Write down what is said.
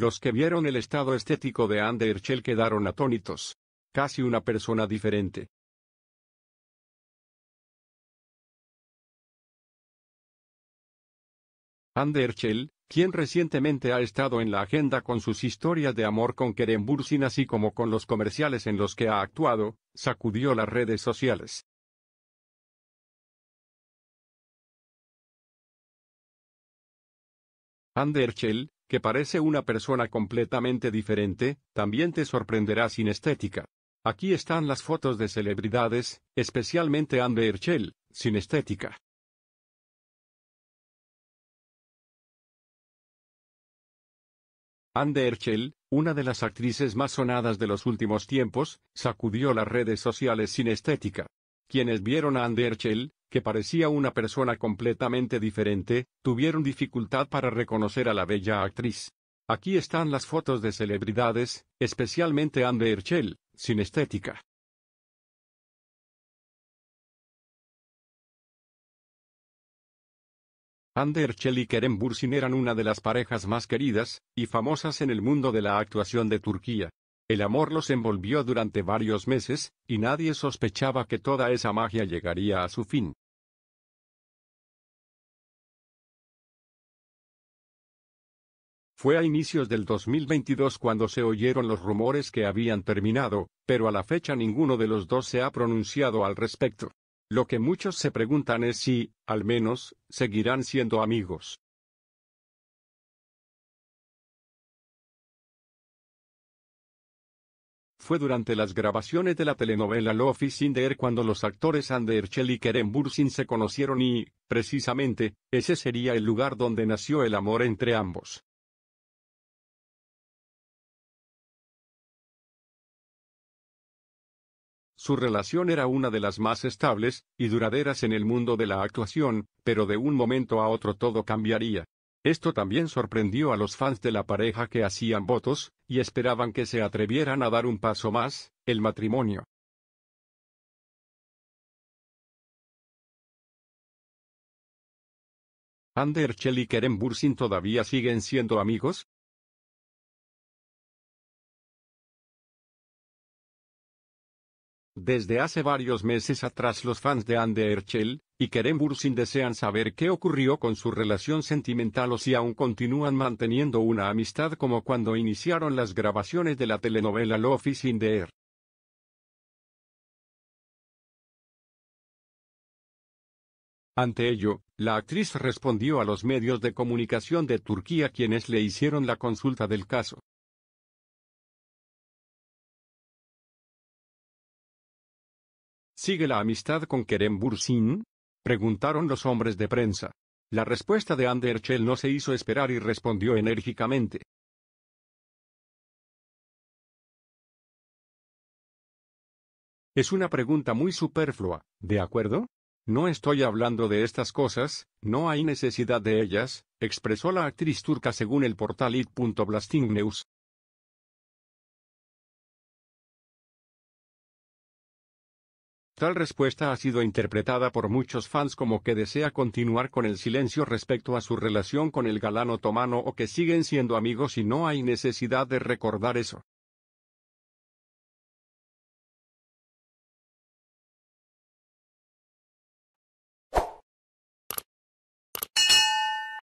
Los que vieron el estado estético de Anne quedaron atónitos. Casi una persona diferente. Anne quien recientemente ha estado en la agenda con sus historias de amor con Kerem Bursin así como con los comerciales en los que ha actuado, sacudió las redes sociales. Anderchel que parece una persona completamente diferente, también te sorprenderá sin estética. Aquí están las fotos de celebridades, especialmente Anne Herschel, sin estética. Anne Herschel, una de las actrices más sonadas de los últimos tiempos, sacudió las redes sociales sin estética. Quienes vieron a Anne Herschel, que parecía una persona completamente diferente, tuvieron dificultad para reconocer a la bella actriz. Aquí están las fotos de celebridades, especialmente Anne Herschel, sin estética. Anderchel y Kerem Bursin eran una de las parejas más queridas y famosas en el mundo de la actuación de Turquía. El amor los envolvió durante varios meses, y nadie sospechaba que toda esa magia llegaría a su fin. Fue a inicios del 2022 cuando se oyeron los rumores que habían terminado, pero a la fecha ninguno de los dos se ha pronunciado al respecto. Lo que muchos se preguntan es si, al menos, seguirán siendo amigos. Fue durante las grabaciones de la telenovela Love is in cuando los actores Chell y Keren Bursin se conocieron y, precisamente, ese sería el lugar donde nació el amor entre ambos. Su relación era una de las más estables y duraderas en el mundo de la actuación, pero de un momento a otro todo cambiaría. Esto también sorprendió a los fans de la pareja que hacían votos, y esperaban que se atrevieran a dar un paso más, el matrimonio. Ander y Kerem Bursin todavía siguen siendo amigos, Desde hace varios meses atrás los fans de Anne y Kerem Bursin desean saber qué ocurrió con su relación sentimental o si aún continúan manteniendo una amistad como cuando iniciaron las grabaciones de la telenovela Love is in the Air. Er. Ante ello, la actriz respondió a los medios de comunicación de Turquía quienes le hicieron la consulta del caso. ¿Sigue la amistad con Kerem Bursin? Preguntaron los hombres de prensa. La respuesta de Anderchel no se hizo esperar y respondió enérgicamente. Es una pregunta muy superflua, ¿de acuerdo? No estoy hablando de estas cosas, no hay necesidad de ellas, expresó la actriz turca según el portal it.blastingnews. Tal respuesta ha sido interpretada por muchos fans como que desea continuar con el silencio respecto a su relación con el galán otomano o que siguen siendo amigos y no hay necesidad de recordar eso.